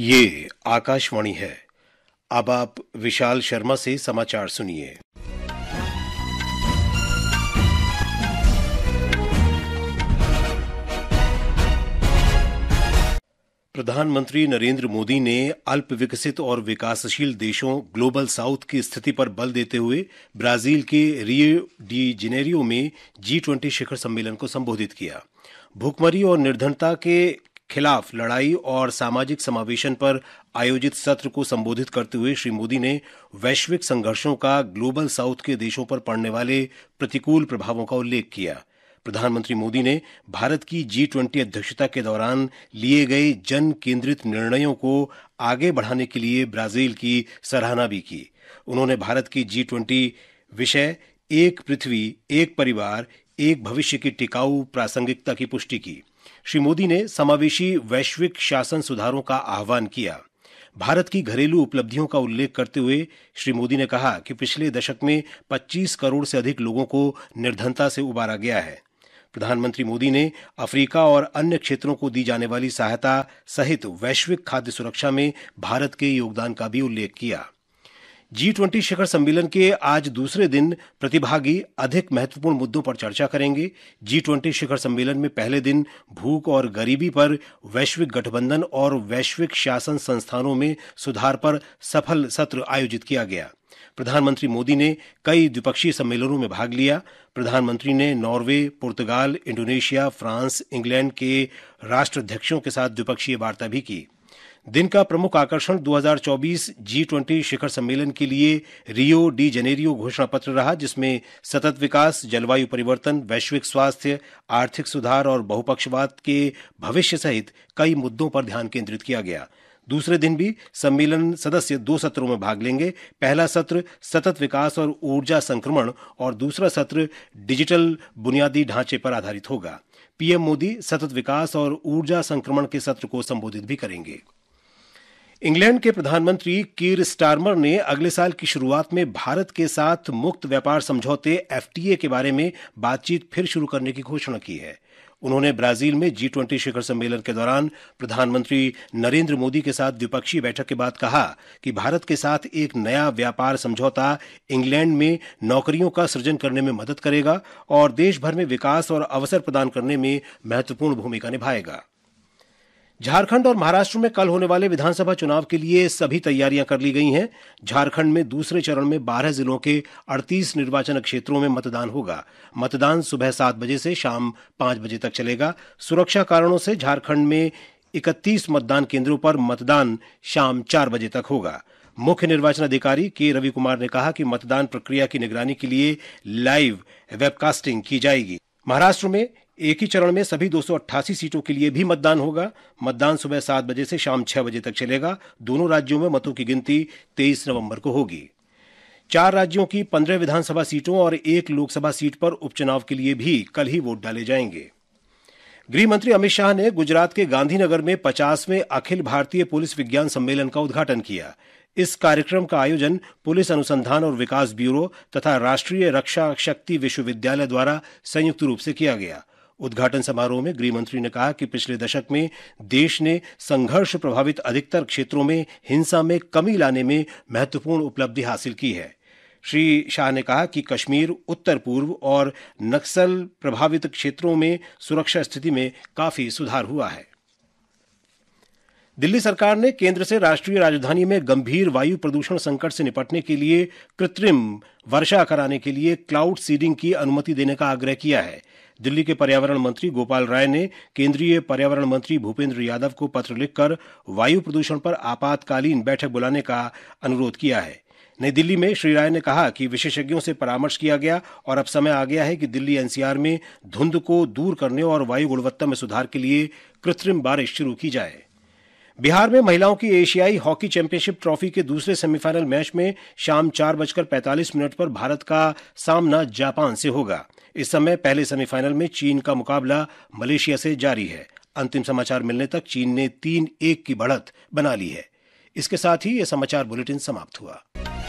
ये आकाशवाणी है अब आप विशाल शर्मा से समाचार सुनिए प्रधानमंत्री नरेंद्र मोदी ने अल्प विकसित और विकासशील देशों ग्लोबल साउथ की स्थिति पर बल देते हुए ब्राजील के रियो डी जिनेरियो में जी ट्वेंटी शिखर सम्मेलन को संबोधित किया भूखमरी और निर्धनता के खिलाफ लड़ाई और सामाजिक समावेशन पर आयोजित सत्र को संबोधित करते हुए श्री मोदी ने वैश्विक संघर्षों का ग्लोबल साउथ के देशों पर पड़ने वाले प्रतिकूल प्रभावों का उल्लेख किया प्रधानमंत्री मोदी ने भारत की जी ट्वेंटी अध्यक्षता के दौरान लिए गए जन केंद्रित निर्णयों को आगे बढ़ाने के लिए ब्राजील की सराहना भी की उन्होंने भारत की जी ट्वेंटी विषय एक पृथ्वी एक परिवार एक भविष्य की टिकाऊ प्रासंगिकता की पुष्टि की श्री मोदी ने समावेशी वैश्विक शासन सुधारों का आह्वान किया भारत की घरेलू उपलब्धियों का उल्लेख करते हुए श्री मोदी ने कहा कि पिछले दशक में 25 करोड़ से अधिक लोगों को निर्धनता से उबारा गया है प्रधानमंत्री मोदी ने अफ्रीका और अन्य क्षेत्रों को दी जाने वाली सहायता सहित वैश्विक खाद्य सुरक्षा में भारत के योगदान का भी उल्लेख किया जी ट्वेंटी शिखर सम्मेलन के आज दूसरे दिन प्रतिभागी अधिक महत्वपूर्ण मुद्दों पर चर्चा करेंगे जी ट्वेंटी शिखर सम्मेलन में पहले दिन भूख और गरीबी पर वैश्विक गठबंधन और वैश्विक शासन संस्थानों में सुधार पर सफल सत्र आयोजित किया गया प्रधानमंत्री मोदी ने कई द्विपक्षीय सम्मेलनों में भाग लिया प्रधानमंत्री ने नॉर्वे पुर्तगाल इंडोनेशिया फ्रांस इंग्लैंड के राष्ट्राध्यक्षों के साथ द्विपक्षीय वार्ता भी की दिन का प्रमुख आकर्षण 2024 जी ट्वेंटी शिखर सम्मेलन के लिए रियो डी जेनेरियो घोषणा पत्र रहा जिसमें सतत विकास जलवायु परिवर्तन वैश्विक स्वास्थ्य आर्थिक सुधार और बहुपक्षवाद के भविष्य सहित कई मुद्दों पर ध्यान केंद्रित किया गया दूसरे दिन भी सम्मेलन सदस्य दो सत्रों में भाग लेंगे पहला सत्र सतत विकास और ऊर्जा संक्रमण और दूसरा सत्र डिजिटल बुनियादी ढांचे पर आधारित होगा पीएम मोदी सतत विकास और ऊर्जा संक्रमण के सत्र को संबोधित भी करेंगे इंग्लैंड के प्रधानमंत्री कीर स्टार्मर ने अगले साल की शुरुआत में भारत के साथ मुक्त व्यापार समझौते एफटीए के बारे में बातचीत फिर शुरू करने की घोषणा की है उन्होंने ब्राजील में जी ट्वेंटी शिखर सम्मेलन के दौरान प्रधानमंत्री नरेंद्र मोदी के साथ द्विपक्षीय बैठक के बाद कहा कि भारत के साथ एक नया व्यापार समझौता इंग्लैंड में नौकरियों का सृजन करने में मदद करेगा और देश भर में विकास और अवसर प्रदान करने में महत्वपूर्ण भूमिका निभाएगा झारखंड और महाराष्ट्र में कल होने वाले विधानसभा चुनाव के लिए सभी तैयारियां कर ली गई हैं झारखंड में दूसरे चरण में 12 जिलों के 38 निर्वाचन क्षेत्रों में मतदान होगा मतदान सुबह सात बजे से शाम पांच बजे तक चलेगा सुरक्षा कारणों से झारखंड में 31 मतदान केंद्रों पर मतदान शाम चार बजे तक होगा मुख्य निर्वाचन अधिकारी के रवि कुमार ने कहा कि मतदान प्रक्रिया की निगरानी के लिए लाइव वेबकास्टिंग की जाएगी महाराष्ट्र में एक ही चरण में सभी दो सीटों के लिए भी मतदान होगा मतदान सुबह सात बजे से शाम छह बजे तक चलेगा दोनों राज्यों में मतों की गिनती तेईस नवम्बर को होगी चार राज्यों की पंद्रह विधानसभा सीटों और एक लोकसभा सीट पर उपचुनाव के लिए भी कल ही वोट डाले जाएंगे गृह मंत्री अमित शाह ने गुजरात के गांधीनगर में पचासवें अखिल भारतीय पुलिस विज्ञान सम्मेलन का उद्घाटन किया इस कार्यक्रम का आयोजन पुलिस अनुसंधान और विकास ब्यूरो तथा राष्ट्रीय रक्षा शक्ति विश्वविद्यालय द्वारा संयुक्त रूप से किया गया उद्घाटन समारोह में गृह मंत्री ने कहा कि पिछले दशक में देश ने संघर्ष प्रभावित अधिकतर क्षेत्रों में हिंसा में कमी लाने में महत्वपूर्ण उपलब्धि हासिल की है श्री शाह ने कहा कि कश्मीर उत्तर पूर्व और नक्सल प्रभावित क्षेत्रों में सुरक्षा स्थिति में काफी सुधार हुआ है दिल्ली सरकार ने केंद्र से राष्ट्रीय राजधानी में गंभीर वायु प्रदूषण संकट से निपटने के लिए कृत्रिम वर्षा कराने के लिए क्लाउड सीडिंग की अनुमति देने का आग्रह किया है दिल्ली के पर्यावरण मंत्री गोपाल राय ने केंद्रीय पर्यावरण मंत्री भूपेंद्र यादव को पत्र लिखकर वायु प्रदूषण पर आपातकालीन बैठक बुलाने का अनुरोध किया है नई दिल्ली में श्री राय ने कहा कि विशेषज्ञों से परामर्श किया गया और अब समय आ गया है कि दिल्ली एनसीआर में धुंध को दूर करने और वायु गुणवत्ता में सुधार के लिए कृत्रिम बारिश शुरू की जाए बिहार में महिलाओं की एशियाई हॉकी चैंपियनशिप ट्रॉफी के दूसरे सेमीफाइनल मैच में शाम चार बजकर पैंतालीस मिनट पर भारत का सामना जापान से होगा इस समय पहले सेमीफाइनल में चीन का मुकाबला मलेशिया से जारी है अंतिम समाचार मिलने तक चीन ने तीन एक की बढ़त बना ली है इसके साथ ही यह समाचार बुलेटिन समाप्त हुआ